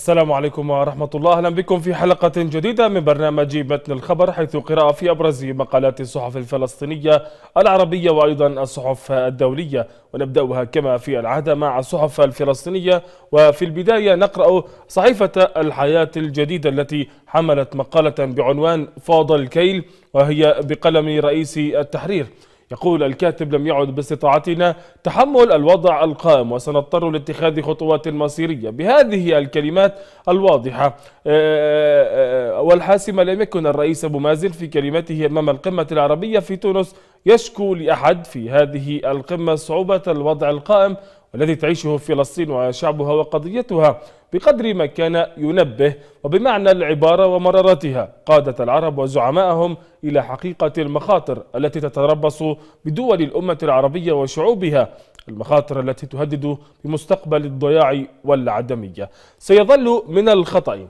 السلام عليكم ورحمة الله أهلا بكم في حلقة جديدة من برنامج متن الخبر حيث قراءة في أبرز مقالات الصحف الفلسطينية العربية وأيضا الصحف الدولية ونبدأها كما في العادة مع الصحف الفلسطينية وفي البداية نقرأ صحيفة الحياة الجديدة التي حملت مقالة بعنوان فاض الكيل وهي بقلم رئيس التحرير يقول الكاتب لم يعد باستطاعتنا تحمل الوضع القائم وسنضطر لاتخاذ خطوات مصيرية بهذه الكلمات الواضحة آه، آه، والحاسمة لم يكن الرئيس أبو مازن في كلمته أمام القمة العربية في تونس يشكو لأحد في هذه القمة صعوبة الوضع القائم الذي تعيشه فلسطين وشعبها وقضيتها بقدر ما كان ينبه وبمعنى العبارة ومرارتها قادة العرب وزعمائهم إلى حقيقة المخاطر التي تتربص بدول الأمة العربية وشعوبها المخاطر التي تهدد بمستقبل الضياع والعدمية سيظل من الخطأ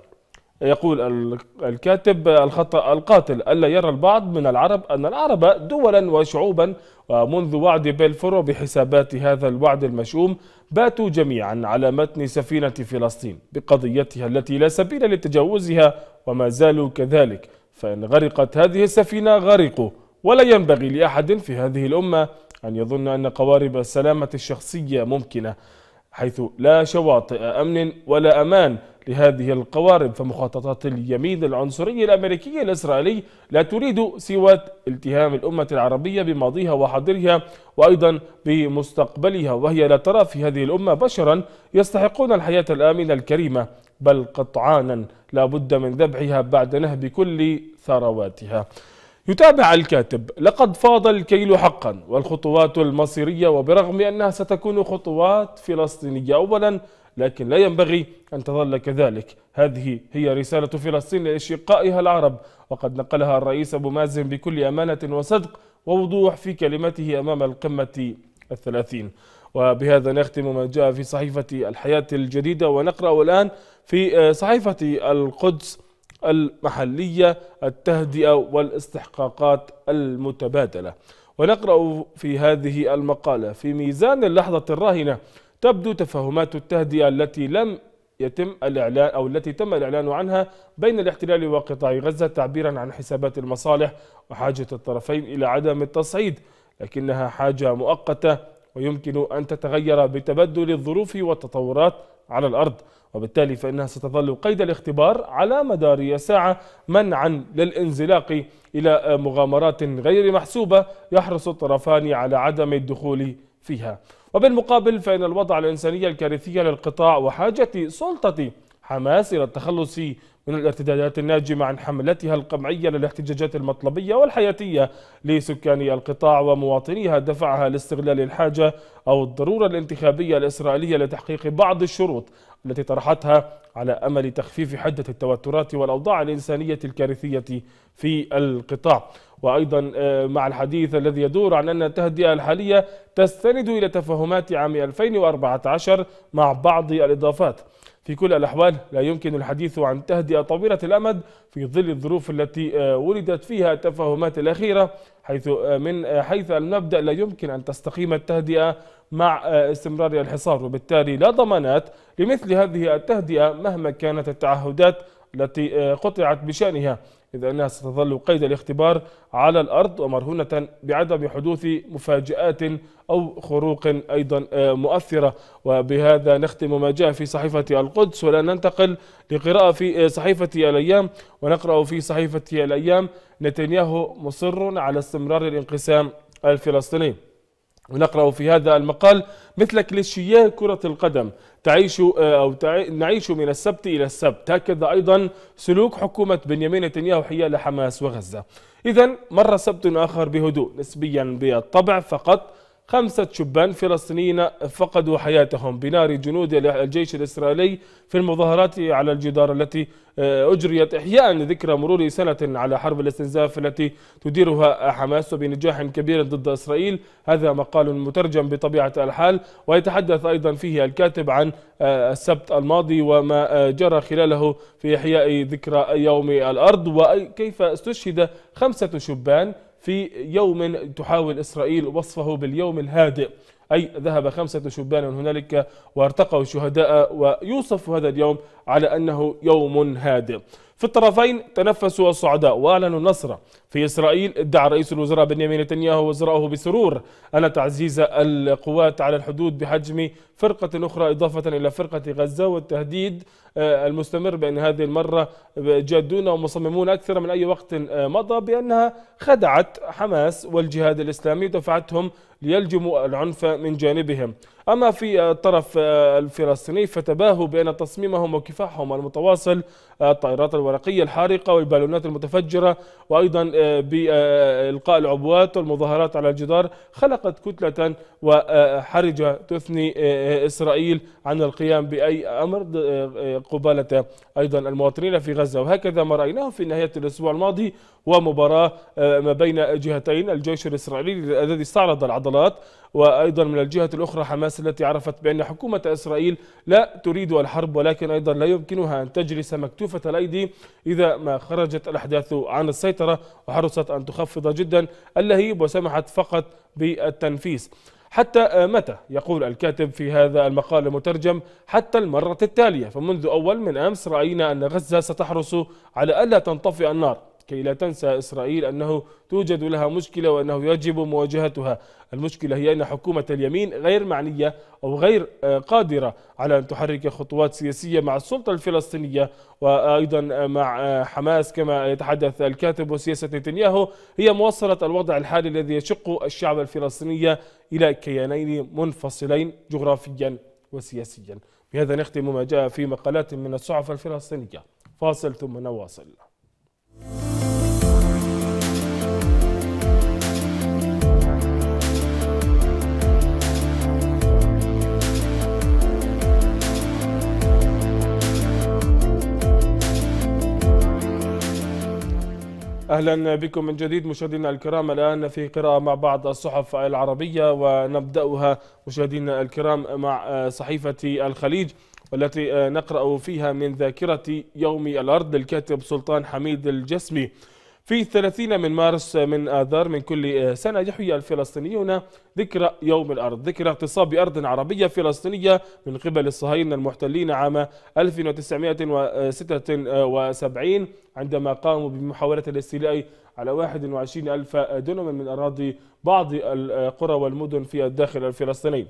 يقول الكاتب الخطأ القاتل ألا يرى البعض من العرب أن العرب دولا وشعوبا ومنذ وعد بلفور بحسابات هذا الوعد المشؤوم باتوا جميعا على متن سفينة فلسطين بقضيتها التي لا سبيل لتجاوزها وما زالوا كذلك فإن غرقت هذه السفينة غرقوا ولا ينبغي لأحد في هذه الأمة أن يظن أن قوارب السلامة الشخصية ممكنة حيث لا شواطئ أمن ولا أمان لهذه القوارب فمخططات اليمين العنصري الأمريكي الإسرائيلي لا تريد سوى التهام الأمة العربية بماضيها وحاضرها وأيضا بمستقبلها وهي لا ترى في هذه الأمة بشرا يستحقون الحياة الآمنة الكريمة بل قطعانا لا بد من ذبحها بعد نهب كل ثرواتها يتابع الكاتب لقد فاض الكيل حقا والخطوات المصيرية وبرغم أنها ستكون خطوات فلسطينية أولا لكن لا ينبغي أن تظل كذلك هذه هي رسالة فلسطين لأشقائها العرب وقد نقلها الرئيس أبو مازن بكل أمانة وصدق ووضوح في كلمته أمام القمة الثلاثين وبهذا نختم ما جاء في صحيفة الحياة الجديدة ونقرأ الآن في آه، صحيفة القدس المحلية التهدئة والاستحقاقات المتبادلة ونقرأ في هذه المقالة في ميزان اللحظة الراهنة تبدو تفاهمات التهدئة التي لم يتم الإعلان أو التي تم الإعلان عنها بين الاحتلال وقطاع غزة تعبيرا عن حسابات المصالح وحاجة الطرفين إلى عدم التصعيد لكنها حاجة مؤقتة ويمكن أن تتغير بتبدل الظروف والتطورات على الأرض وبالتالي فإنها ستظل قيد الاختبار على مدار ساعة منعا للانزلاق إلى مغامرات غير محسوبة يحرص الطرفان على عدم الدخول فيها وبالمقابل فإن الوضع الإنساني الكارثي للقطاع وحاجة سلطة حماس إلى التخلص من الارتدادات الناجمة عن حملتها القمعية للاحتجاجات المطلبية والحياتية لسكان القطاع ومواطنيها دفعها لاستغلال الحاجة أو الضرورة الانتخابية الإسرائيلية لتحقيق بعض الشروط التي طرحتها على أمل تخفيف حدة التوترات والأوضاع الإنسانية الكارثية في القطاع وأيضا آه، مع الحديث الذي يدور عن أن التهدئة الحالية تستند إلى تفاهمات عام 2014 مع بعض الإضافات في كل الأحوال لا يمكن الحديث عن تهدئة طويلة الأمد في ظل الظروف التي آه، ولدت فيها التفاهمات الأخيرة حيث آه، من آه، حيث المبدأ لا يمكن أن تستقيم التهدئة مع استمرار الحصار وبالتالي لا ضمانات لمثل هذه التهدئة مهما كانت التعهدات التي قطعت بشأنها إذ أنها ستظل قيد الاختبار على الأرض ومرهونة بعدم حدوث مفاجآت أو خروق أيضا آه، مؤثرة وبهذا نختم ما جاء في صحيفة القدس والآن ننتقل لقراءة في آه، صحيفة الأيام ونقرأ في صحيفة الأيام نتنياهو مصر على استمرار الانقسام الفلسطيني ونقرأ في هذا المقال مثل كليشيه كرة القدم تعيش آه، أو نعيش من السبت إلى السبت هكذا أيضا سلوك حكومة بنيامين نتنياهو حيال حماس وغزة إذا مر سبت آخر بهدوء نسبيا بالطبع فقط خمسة شبان فلسطينيين فقدوا حياتهم بنار جنود الجيش الإسرائيلي في المظاهرات على الجدار التي آه، أجريت إحياء ذكرى مرور سنة على حرب الاستنزاف التي تديرها حماس وبنجاح كبير ضد إسرائيل هذا مقال مترجم بطبيعة الحال ويتحدث أيضا فيه الكاتب عن آه، السبت الماضي وما آه، جرى خلاله في إحياء ذكرى يوم الأرض وكيف استشهد خمسة شبان في يوم تحاول إسرائيل وصفه باليوم الهادئ أي ذهب خمسة شبان هنالك وارتقوا الشهداء ويوصف هذا اليوم على أنه يوم هادئ في الطرفين تنفسوا الصعداء واعلنوا النصر في اسرائيل ادعى رئيس الوزراء بنيامين نتنياهو وزراءه بسرور ان تعزيز القوات على الحدود بحجم فرقه اخرى اضافه الى فرقه غزه والتهديد آه، المستمر بان هذه المره جادون ومصممون اكثر من اي وقت آه، مضى بانها خدعت حماس والجهاد الاسلامي ودفعتهم ليلجموا العنف من جانبهم أما في الطرف الفلسطيني فتباهوا بأن تصميمهم وكفاحهم المتواصل الطائرات الورقية الحارقة والبالونات المتفجرة وأيضا آه، بإلقاء العبوات والمظاهرات على الجدار خلقت كتلة وحرجة تثني آه، آه، إسرائيل عن القيام بأي أمر قبالة أيضا المواطنين في غزة وهكذا ما رأيناه في نهاية الأسبوع الماضي ومباراة ما بين جهتين الجيش الإسرائيلي الذي استعرض العضلات وأيضا من الجهة الأخرى حماس حماس التي عرفت بأن حكومة إسرائيل لا تريد الحرب ولكن أيضا لا يمكنها أن تجلس مكتوفة الأيدي إذا ما خرجت الأحداث عن السيطرة وحرصت أن تخفض جدا اللهيب وسمحت فقط بالتنفيس حتى متى يقول الكاتب في هذا المقال المترجم حتى المرة التالية فمنذ أول من أمس رأينا أن غزة ستحرص على ألا تنطفئ النار كي لا تنسى إسرائيل أنه توجد لها مشكلة وأنه يجب مواجهتها المشكلة هي أن حكومة اليمين غير معنية أو غير آه، قادرة على أن تحرك خطوات سياسية مع السلطة الفلسطينية وأيضا آه، مع آه، حماس كما يتحدث الكاتب وسياسة نتنياهو هي موصلة الوضع الحالي الذي يشق الشعب الفلسطيني إلى كيانين منفصلين جغرافيا وسياسيا بهذا نختم ما جاء في مقالات من الصحف الفلسطينية فاصل ثم نواصل اهلا بكم من جديد مشاهدينا الكرام الان في قراءه مع بعض الصحف العربيه ونبداها مشاهدينا الكرام مع آه، صحيفه الخليج والتي آه، نقرا فيها من ذاكره يوم الارض للكاتب سلطان حميد الجسمي في 30 من مارس من آذار من كل آه، سنة يحيي الفلسطينيون ذكرى يوم الأرض ذكرى اغتصاب أرض عربية فلسطينية من قبل الصهاينة المحتلين عام 1976 عندما قاموا بمحاولة الاستيلاء على 21 ألف دونم من أراضي بعض القرى آه، والمدن في الداخل الفلسطيني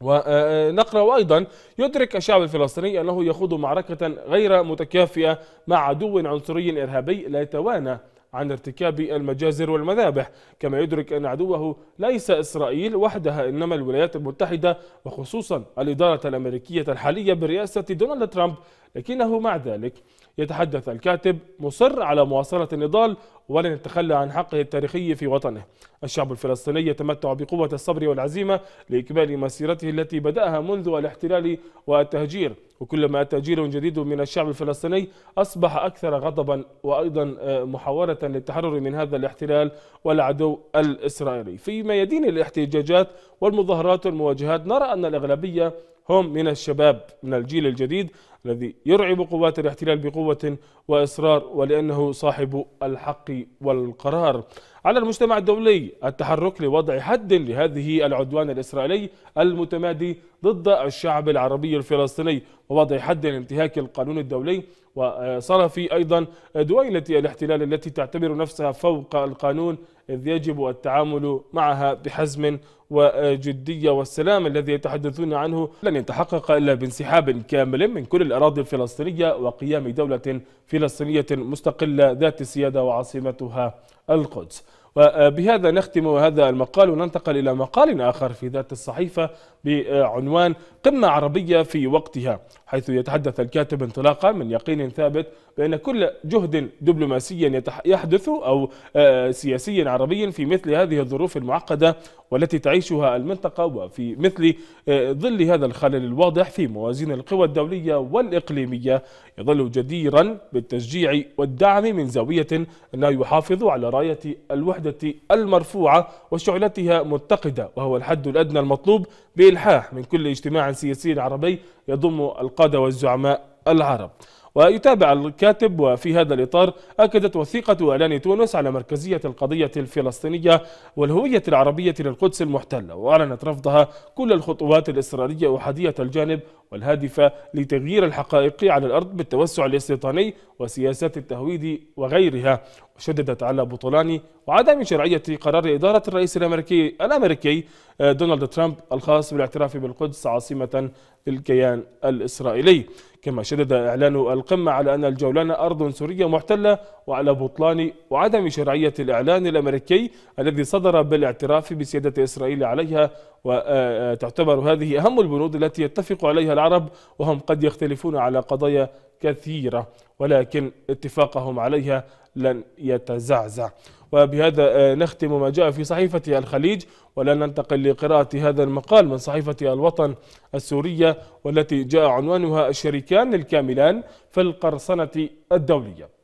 ونقرأ أيضا يدرك الشعب الفلسطيني أنه يخوض معركة غير متكافئة مع عدو عنصري إرهابي لا يتوانى عن ارتكاب المجازر والمذابح كما يدرك أن عدوه ليس إسرائيل وحدها إنما الولايات المتحدة وخصوصا الإدارة الأمريكية الحالية برئاسة دونالد ترامب لكنه مع ذلك يتحدث الكاتب مصر على مواصلة النضال ولن يتخلى عن حقه التاريخي في وطنه الشعب الفلسطيني يتمتع بقوة الصبر والعزيمة لإكمال مسيرته التي بدأها منذ الاحتلال والتهجير وكلما أتى جيل جديد من الشعب الفلسطيني أصبح أكثر غضبا وأيضا آه، محاولة للتحرر من هذا الاحتلال والعدو الإسرائيلي في ميادين الاحتجاجات والمظاهرات والمواجهات نرى أن الأغلبية هم من الشباب من الجيل الجديد الذي يرعب قوات الاحتلال بقوة وإصرار ولأنه صاحب الحق والقرار على المجتمع الدولي التحرك لوضع حد لهذه العدوان الإسرائيلي المتمادي ضد الشعب العربي الفلسطيني ووضع حد لانتهاك القانون الدولي وصرف أيضا دويلة الاحتلال التي تعتبر نفسها فوق القانون إذ يجب التعامل معها بحزم وجدية والسلام الذي يتحدثون عنه لن يتحقق إلا بانسحاب كامل من كل الأراضي الفلسطينية وقيام دولة فلسطينية مستقلة ذات سيادة وعاصمتها القدس وبهذا نختم هذا المقال وننتقل إلى مقال آخر في ذات الصحيفة بعنوان قمة عربية في وقتها حيث يتحدث الكاتب انطلاقا من يقين ثابت بأن كل جهد دبلوماسي يحدث أو آه، سياسي عربي في مثل هذه الظروف المعقدة والتي تعيشها المنطقة وفي مثل آه، ظل هذا الخلل الواضح في موازين القوى الدولية والإقليمية يظل جديرا بالتشجيع والدعم من زاوية لا يحافظ على راية الوحدة المرفوعة وشعلتها متقدة وهو الحد الأدنى المطلوب بإلحاح من كل اجتماع سياسي عربي يضم القادة والزعماء العرب ويتابع الكاتب وفي هذا الإطار أكدت وثيقة إعلان تونس على مركزية القضية الفلسطينية والهوية العربية للقدس المحتلة وأعلنت رفضها كل الخطوات الإسرائيلية أحادية الجانب والهادفة لتغيير الحقائق على الأرض بالتوسع الاستيطاني وسياسات التهويد وغيرها وشددت على بطلان وعدم شرعية قرار إدارة الرئيس الأمريكي, الأمريكي آه، دونالد ترامب الخاص بالاعتراف بالقدس عاصمة للكيان الإسرائيلي كما شدد إعلان القمة على أن الجولان أرض سورية محتلة وعلى بطلان وعدم شرعية الإعلان الأمريكي الذي صدر بالاعتراف بسيادة إسرائيل عليها وتعتبر هذه أهم البنود التي يتفق عليها العرب وهم قد يختلفون على قضايا كثيرة ولكن اتفاقهم عليها لن يتزعزع وبهذا آه، نختم ما جاء في صحيفة الخليج ولن ننتقل لقراءة هذا المقال من صحيفة الوطن السورية والتي جاء عنوانها الشريكان الكاملان في القرصنة الدولية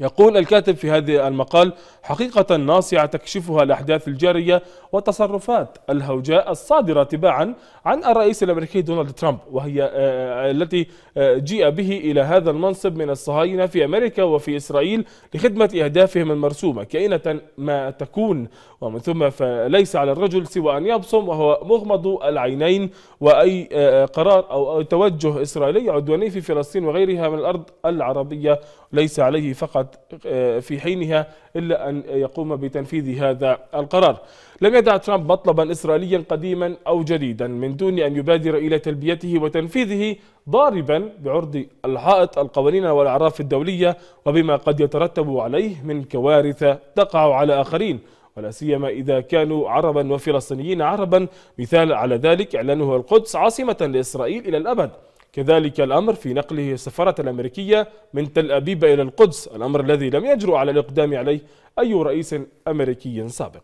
يقول الكاتب في هذه المقال حقيقة ناصعة تكشفها الأحداث الجارية والتصرفات الهوجاء الصادرة تباعا عن الرئيس الأمريكي دونالد ترامب وهي آه، آه، التي آه، جيء به إلى هذا المنصب من الصهاينة في أمريكا وفي إسرائيل لخدمة أهدافهم المرسومة كائنة ما تكون ومن ثم فليس على الرجل سوى أن يبصم وهو مغمض العينين وأي آه، آه، قرار أو توجه إسرائيلي عدواني في فلسطين وغيرها من الأرض العربية ليس عليه فقط آه، في حينها إلا أن يقوم بتنفيذ هذا القرار لم يدع ترامب مطلبا إسرائيليا قديما أو جديدا من دون أن يبادر إلى تلبيته وتنفيذه ضاربا بعرض الحائط القوانين والأعراف الدولية وبما قد يترتب عليه من كوارث تقع على آخرين ولا سيما إذا كانوا عربا وفلسطينيين عربا مثال على ذلك إعلانه القدس عاصمة لإسرائيل إلى الأبد كذلك الأمر في نقله السفارة الأمريكية من تل أبيب إلى القدس الأمر الذي لم يجرؤ على الإقدام عليه أي رئيس أمريكي سابق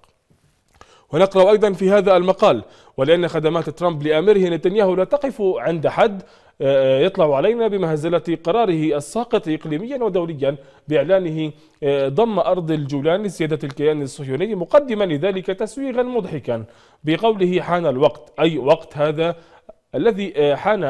ونقرأ أيضا في هذا المقال ولأن خدمات ترامب لآمره نتنياهو لا تقف عند حد آه، آه، يطلع علينا بمهزلة قراره الساقط إقليميا ودوليا بإعلانه آه، ضم أرض الجولان لسيادة الكيان الصهيوني مقدما لذلك تسويغا مضحكا بقوله حان الوقت أي وقت هذا الذي حان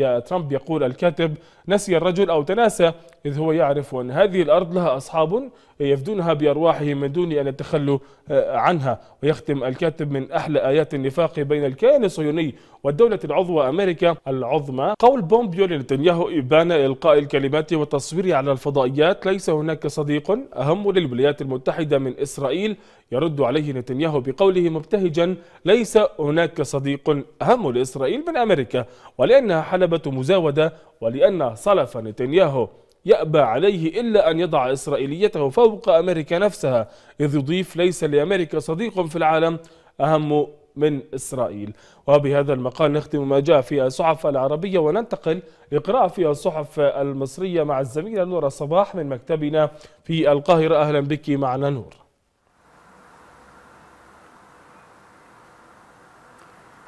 يا ترامب يقول الكاتب نسي الرجل أو تناسى إذ هو يعرف أن هذه الأرض لها أصحاب يفدونها بأرواحهم من دون أن يتخلوا آه، عنها ويختم الكاتب من أحلى آيات النفاق بين الكيان الصهيوني والدولة العظوى أمريكا العظمى قول بومبيو لنتنياهو إبان إلقاء الكلمات والتصوير على الفضائيات ليس هناك صديق أهم للولايات المتحدة من إسرائيل يرد عليه نتنياهو بقوله مبتهجا ليس هناك صديق أهم لإسرائيل من أمريكا ولأنها حلبة مزاودة ولأن صلف نتنياهو يأبى عليه إلا أن يضع إسرائيليته فوق أمريكا نفسها إذ يضيف ليس لأمريكا صديق في العالم أهم من إسرائيل وبهذا المقال نختم ما جاء في الصحف العربية وننتقل لقراءة في الصحف المصرية مع الزميلة نورة صباح من مكتبنا في القاهرة أهلا بك معنا نور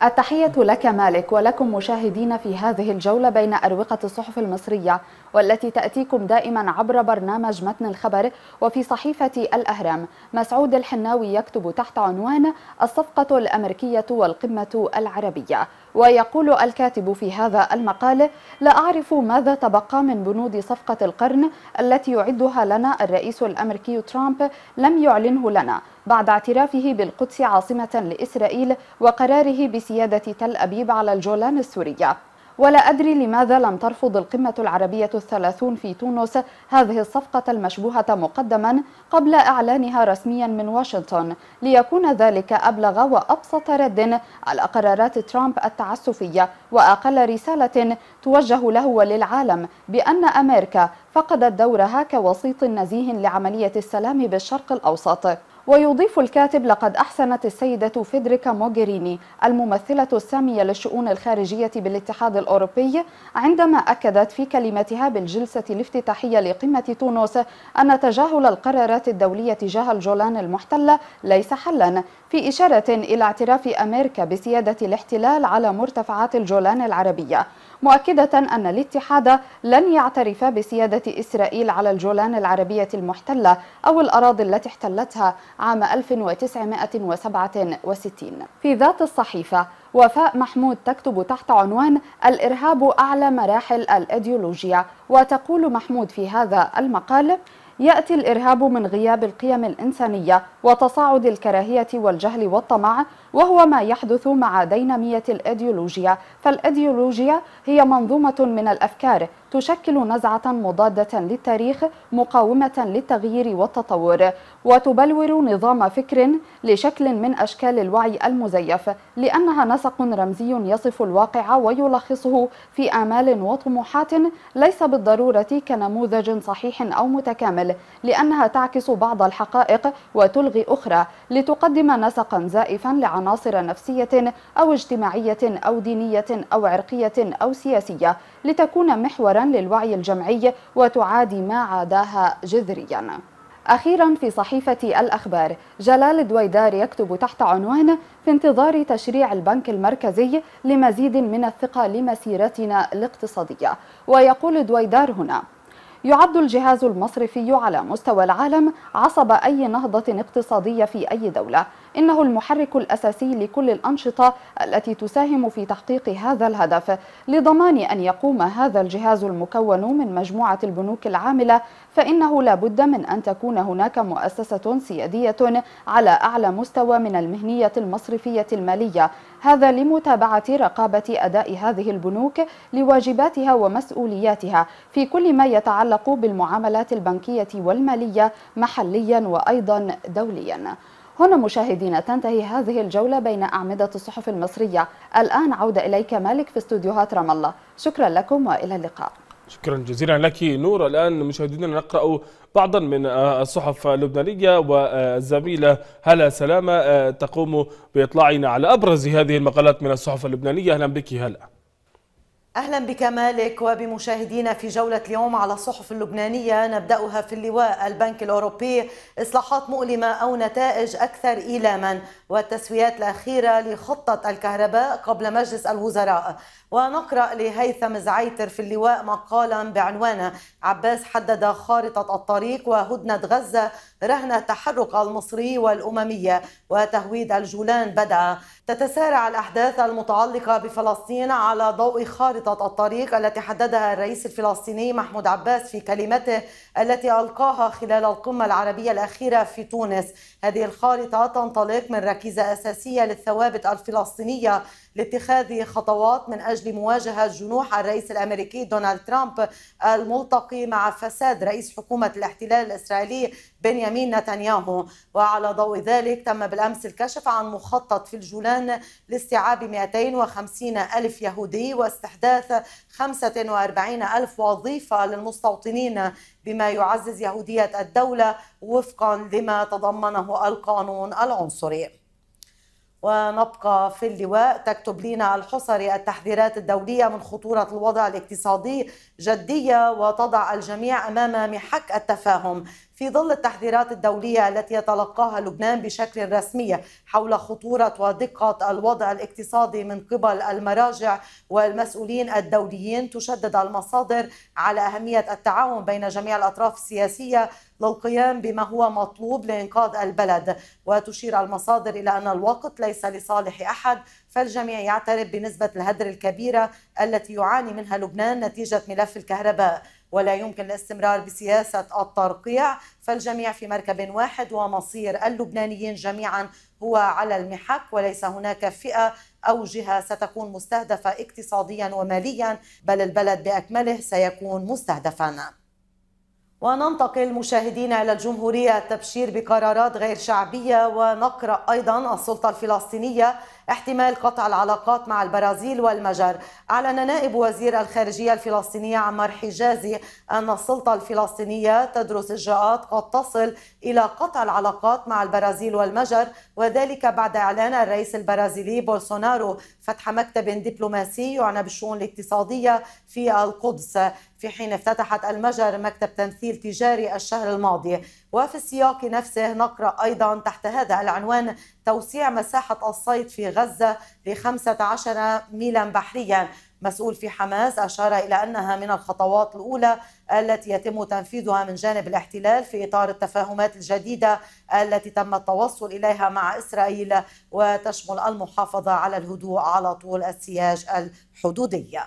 التحية لك مالك ولكم مشاهدين في هذه الجولة بين أروقة الصحف المصرية والتي تأتيكم دائما عبر برنامج متن الخبر وفي صحيفة الأهرام مسعود الحناوي يكتب تحت عنوان الصفقة الأمريكية والقمة العربية ويقول الكاتب في هذا المقال لا أعرف ماذا تبقى من بنود صفقة القرن التي يعدها لنا الرئيس الأمريكي ترامب لم يعلنه لنا بعد اعترافه بالقدس عاصمة لإسرائيل وقراره بسيادة تل أبيب على الجولان السورية ولا أدري لماذا لم ترفض القمة العربية الثلاثون في تونس هذه الصفقة المشبوهة مقدما قبل إعلانها رسميا من واشنطن ليكون ذلك أبلغ وأبسط رد على قرارات ترامب التعسفية وأقل رسالة توجه له وللعالم بأن أمريكا فقدت دورها كوسيط نزيه لعملية السلام بالشرق الأوسط ويضيف الكاتب لقد أحسنت السيدة فيدريكا موغيريني الممثلة السامية للشؤون الخارجية بالاتحاد الأوروبي عندما أكدت في كلمتها بالجلسة الافتتاحية لقمة تونس أن تجاهل القرارات الدولية تجاه الجولان المحتلة ليس حلا في إشارة إلى اعتراف أمريكا بسيادة الاحتلال على مرتفعات الجولان العربية مؤكدة أن الاتحاد لن يعترف بسيادة إسرائيل على الجولان العربية المحتلة أو الأراضي التي احتلتها عام 1967 في ذات الصحيفة وفاء محمود تكتب تحت عنوان الإرهاب أعلى مراحل الإيديولوجيا وتقول محمود في هذا المقال يأتي الإرهاب من غياب القيم الإنسانية وتصاعد الكراهية والجهل والطمع وهو ما يحدث مع دينامية الأديولوجيا فالأديولوجيا هي منظومة من الأفكار تشكل نزعة مضادة للتاريخ مقاومة للتغيير والتطور وتبلور نظام فكر لشكل من أشكال الوعي المزيف لأنها نسق رمزي يصف الواقع ويلخصه في آمال وطموحات ليس بالضرورة كنموذج صحيح أو متكامل لأنها تعكس بعض الحقائق وتلغي أخرى لتقدم نسقا زائفا لعناصر نفسية أو اجتماعية أو دينية أو عرقية أو سياسية لتكون محورا للوعي الجمعي وتعادي ما عاداها جذريا أخيرا في صحيفة الأخبار جلال دويدار يكتب تحت عنوان في انتظار تشريع البنك المركزي لمزيد من الثقة لمسيرتنا الاقتصادية ويقول دويدار هنا يعد الجهاز المصرفي على مستوى العالم عصب أي نهضة اقتصادية في أي دولة إنه المحرك الأساسي لكل الأنشطة التي تساهم في تحقيق هذا الهدف لضمان أن يقوم هذا الجهاز المكون من مجموعة البنوك العاملة فإنه لا بد من أن تكون هناك مؤسسة سيادية على أعلى مستوى من المهنية المصرفية المالية هذا لمتابعة رقابة أداء هذه البنوك لواجباتها ومسؤولياتها في كل ما يتعلق بالمعاملات البنكية والمالية محليا وأيضا دوليا هنا مشاهدينا تنتهي هذه الجولة بين أعمدة الصحف المصرية الآن عودة إليك مالك في استوديوهات رام الله شكرا لكم وإلى اللقاء شكرا جزيلا لك نور الآن مشاهدينا نقرأ بعضا من آه، الصحف اللبنانية والزميلة هلا سلامة آه، تقوم بإطلاعنا على أبرز هذه المقالات من الصحف اللبنانية أهلا بك هلا أهلا بك مالك وبمشاهدينا في جولة اليوم على الصحف اللبنانية نبدأها في اللواء البنك الأوروبي إصلاحات مؤلمة أو نتائج أكثر إيلاما والتسويات الأخيرة لخطة الكهرباء قبل مجلس الوزراء ونقرأ لهيثم زعيتر في اللواء مقالا بعنوان عباس حدد خارطة الطريق وهدنة غزة رهن التحرك المصري والأممية وتهويد الجولان بدأ تتسارع الأحداث المتعلقة بفلسطين على ضوء خارطة الطريق التي حددها الرئيس الفلسطيني محمود عباس في كلمته التي ألقاها خلال القمة العربية الأخيرة في تونس هذه الخارطة تنطلق من ركيزة أساسية للثوابت الفلسطينية لاتخاذ خطوات من أجل مواجهة جنوح الرئيس الأمريكي دونالد ترامب الملتقي مع فساد رئيس حكومة الاحتلال الإسرائيلي بنيامين نتنياهو وعلى ضوء ذلك تم بالأمس الكشف عن مخطط في الجولان لاستيعاب 250 ألف يهودي واستحداث 45 ألف وظيفة للمستوطنين بما يعزز يهودية الدولة وفقا لما تضمنه القانون العنصري ونبقى في اللواء تكتب لينا الحصري التحذيرات الدولية من خطورة الوضع الاقتصادي جدية وتضع الجميع أمام محك التفاهم في ظل التحذيرات الدولية التي يتلقاها لبنان بشكل رسمي حول خطورة ودقة الوضع الاقتصادي من قبل المراجع والمسؤولين الدوليين تشدد المصادر على أهمية التعاون بين جميع الأطراف السياسية للقيام بما هو مطلوب لإنقاذ البلد وتشير المصادر إلى أن الوقت ليس لصالح أحد فالجميع يعترف بنسبة الهدر الكبيرة التي يعاني منها لبنان نتيجة ملف الكهرباء ولا يمكن الاستمرار بسياسة الترقيع فالجميع في مركب واحد ومصير اللبنانيين جميعا هو على المحك وليس هناك فئة أو جهة ستكون مستهدفة اقتصاديا وماليا بل البلد بأكمله سيكون مستهدفا وننتقل مشاهدينا إلى الجمهورية التبشير بقرارات غير شعبية ونقرأ أيضا السلطة الفلسطينية احتمال قطع العلاقات مع البرازيل والمجر أعلن نائب وزير الخارجية الفلسطينية عمار حجازي أن السلطة الفلسطينية تدرس إجراءات قد تصل إلى قطع العلاقات مع البرازيل والمجر وذلك بعد إعلان الرئيس البرازيلي بولسونارو فتح مكتب دبلوماسي يعنى بالشؤون الاقتصادية في القدس في حين افتتحت المجر مكتب تمثيل تجاري الشهر الماضي وفي السياق نفسه نقرأ أيضا تحت هذا العنوان توسيع مساحة الصيد في غزة ل 15 ميلا بحريا مسؤول في حماس أشار إلى أنها من الخطوات الأولى التي يتم تنفيذها من جانب الاحتلال في إطار التفاهمات الجديدة التي تم التوصل إليها مع إسرائيل وتشمل المحافظة على الهدوء على طول السياج الحدوديه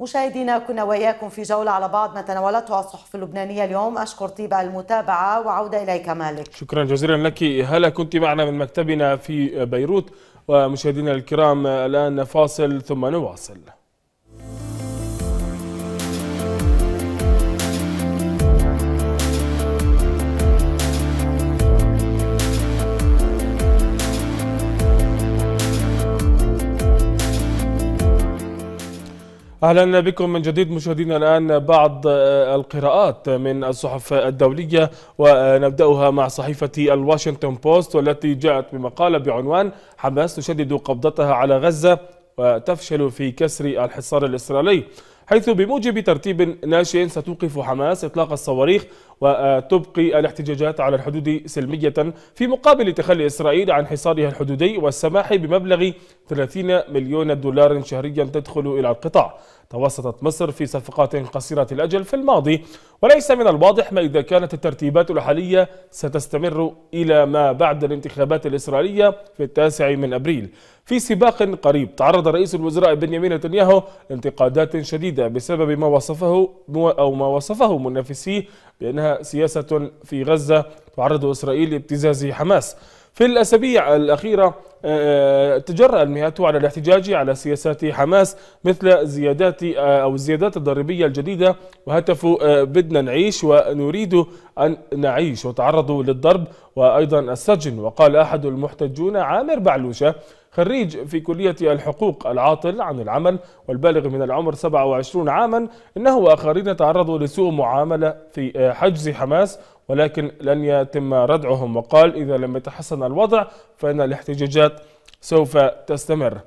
مشاهدينا كنا وإياكم في جولة على بعض ما تناولته الصحف اللبنانية اليوم أشكر طيب المتابعة وعودة إليك مالك شكرا جزيلا لك هلا كنت معنا من مكتبنا في بيروت ومشاهدينا الكرام الآن فاصل ثم نواصل اهلا بكم من جديد مشاهدينا الان بعض آه، القراءات من الصحف الدوليه ونبداها مع صحيفه الواشنطن بوست والتي جاءت بمقاله بعنوان حماس تشدد قبضتها على غزه وتفشل في كسر الحصار الاسرائيلي حيث بموجب ترتيب ناشئ ستوقف حماس اطلاق الصواريخ وتبقي الاحتجاجات على الحدود سلمية في مقابل تخلي إسرائيل عن حصارها الحدودي والسماح بمبلغ 30 مليون دولار شهريا تدخل إلى القطاع توسطت مصر في صفقات قصيرة الأجل في الماضي وليس من الواضح ما إذا كانت الترتيبات الحالية ستستمر إلى ما بعد الانتخابات الإسرائيلية في التاسع من أبريل في سباق قريب تعرض رئيس الوزراء بنيامين نتنياهو لانتقادات شديدة بسبب ما وصفه أو ما وصفه منافسيه بأنها سياسة في غزة تعرض إسرائيل لابتزاز حماس في الأسابيع الأخيرة آه، آه، تجرأ المئات على الاحتجاج على سياسات حماس مثل زيادات آه، أو الزيادات الضريبية الجديدة وهتفوا بدنا نعيش ونريد أن نعيش وتعرضوا للضرب وأيضا السجن وقال أحد المحتجون عامر بعلوشة خريج في كلية الحقوق العاطل عن العمل والبالغ من العمر 27 عاما إنه وآخرين تعرضوا لسوء معاملة في آه، حجز حماس ولكن لن يتم ردعهم وقال إذا لم يتحسن الوضع فإن الاحتجاجات سوف تستمر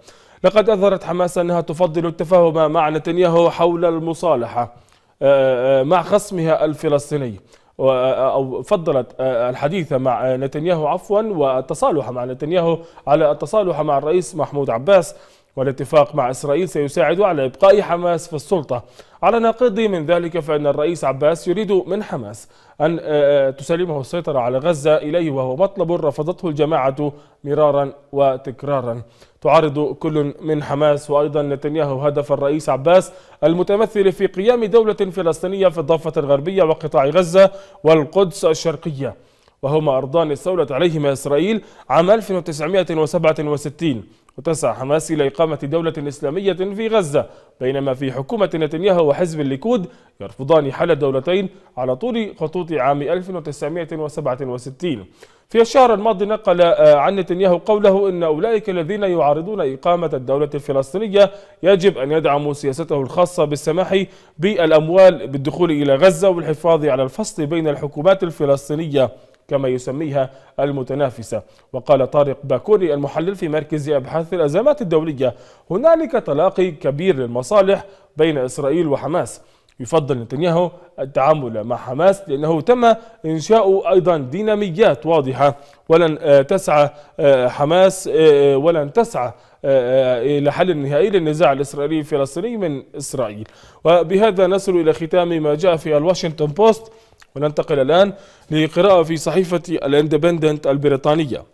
لقد أظهرت حماس أنها تفضل التفاهم مع نتنياهو حول المصالحة آه، آه، مع خصمها الفلسطيني أو فضلت آه، الحديث مع نتنياهو عفوا والتصالح مع نتنياهو على التصالح مع الرئيس محمود عباس والاتفاق مع إسرائيل سيساعد على إبقاء حماس في السلطة على نقيض من ذلك فإن الرئيس عباس يريد من حماس أن آه، آه، تسلمه السيطرة على غزة إليه وهو مطلب رفضته الجماعة مرارا وتكرارا تعارض كل من حماس وأيضا نتنياهو هدف الرئيس عباس المتمثل في قيام دولة فلسطينية في الضفة الغربية وقطاع غزة والقدس الشرقية وهما أرضان استولت عليهما إسرائيل عام 1967 وتسعى حماس إلى إقامة دولة إسلامية في غزة بينما في حكومة نتنياهو وحزب الليكود يرفضان حل الدولتين على طول خطوط عام 1967 في الشهر الماضي نقل آه، عن نتنياهو قوله إن أولئك الذين يعارضون إقامة الدولة الفلسطينية يجب أن يدعموا سياسته الخاصة بالسماح بالأموال بالدخول إلى غزة والحفاظ على الفصل بين الحكومات الفلسطينية كما يسميها المتنافسة وقال طارق باكوري المحلل في مركز أبحاث الأزمات الدولية هنالك تلاقي كبير للمصالح بين إسرائيل وحماس يفضل نتنياهو التعامل مع حماس لأنه تم إنشاء أيضا ديناميات واضحة ولن آه، تسعى آه، حماس آه، ولن تسعى إلى حل نهائي للنزاع الإسرائيلي الفلسطيني من إسرائيل وبهذا نصل إلى ختام ما جاء في الواشنطن بوست وننتقل الآن لقراءة في صحيفة الاندبندنت البريطانية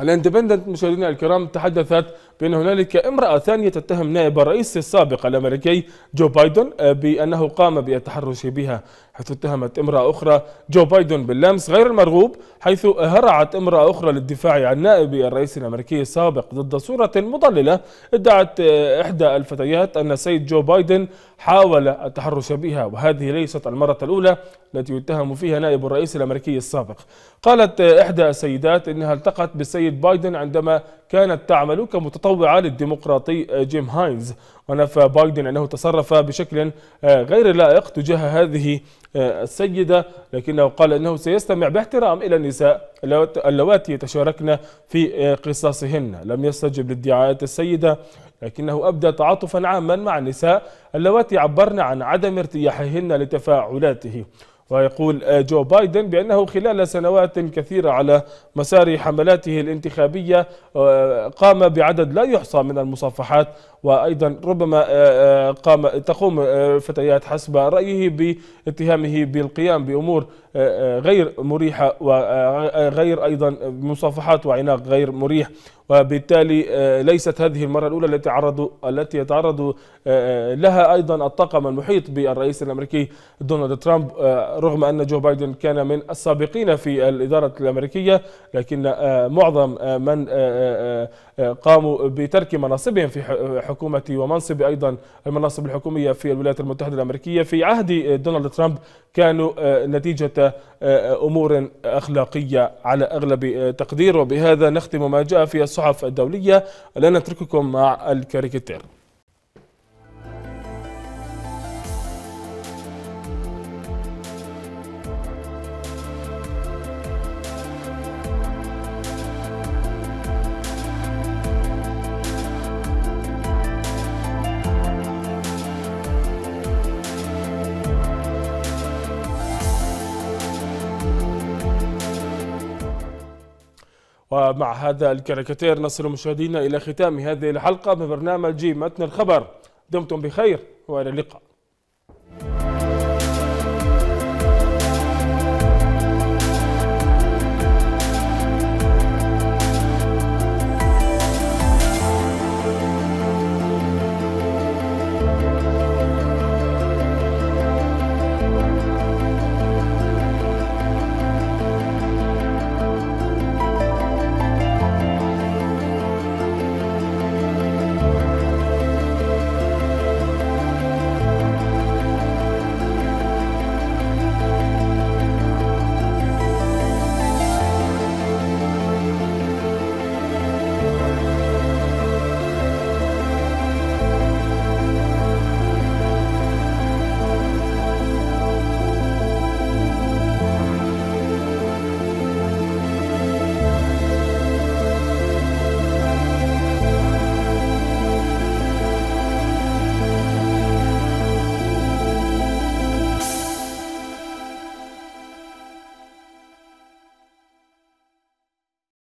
الاندبندنت مشاهدينا الكرام تحدثت بأن هنالك امرأة ثانية تتهم نائب الرئيس السابق الأمريكي جو بايدن بأنه قام بالتحرش بها حيث اتهمت امرأة أخرى جو بايدن باللمس غير المرغوب حيث هرعت امرأة أخرى للدفاع عن نائب الرئيس الأمريكي السابق ضد صورة مضللة ادعت إحدى الفتيات أن السيد جو بايدن حاول التحرش بها وهذه ليست المرة الأولى التي يتهم فيها نائب الرئيس الأمريكي السابق قالت إحدى السيدات إنها التقت بالسيد بايدن عندما كانت تعمل كمتطوعة للديمقراطي جيم هاينز ونفى بايدن أنه تصرف بشكل آه، غير لائق تجاه هذه آه، السيدة لكنه قال أنه سيستمع باحترام إلى النساء اللواتي يتشاركن في آه، قصصهن لم يستجب لادعاءات السيدة لكنه أبدى تعاطفا عاما مع النساء اللواتي عبرن عن عدم ارتياحهن لتفاعلاته ويقول آه، جو بايدن بأنه خلال سنوات كثيرة على مسار حملاته الانتخابية آه، قام بعدد لا يحصى من المصافحات وأيضا ربما آه، قام تقوم فتيات حسب رأيه باتهامه بالقيام بأمور غير مريحة وغير أيضا مصافحات وعناق غير مريح وبالتالي آه، ليست هذه المرة الأولى التي تعرضوا التي يتعرض آه، آه، لها أيضا الطاقم المحيط بالرئيس الأمريكي دونالد ترامب رغم أن جو بايدن كان من السابقين في الإدارة الأمريكية لكن معظم من قاموا بترك مناصبهم في حكومة ومنصب أيضا المناصب الحكومية في الولايات المتحدة الأمريكية في عهد دونالد ترامب كانوا نتيجة أمور أخلاقية على أغلب تقدير وبهذا نختم ما جاء في السؤال الصحف الدولية لنترككم مع الكاريكاتير ومع هذا الكاريكاتير نصل مشاهدينا إلى ختام هذه الحلقة من برنامج متن الخبر دمتم بخير وإلى اللقاء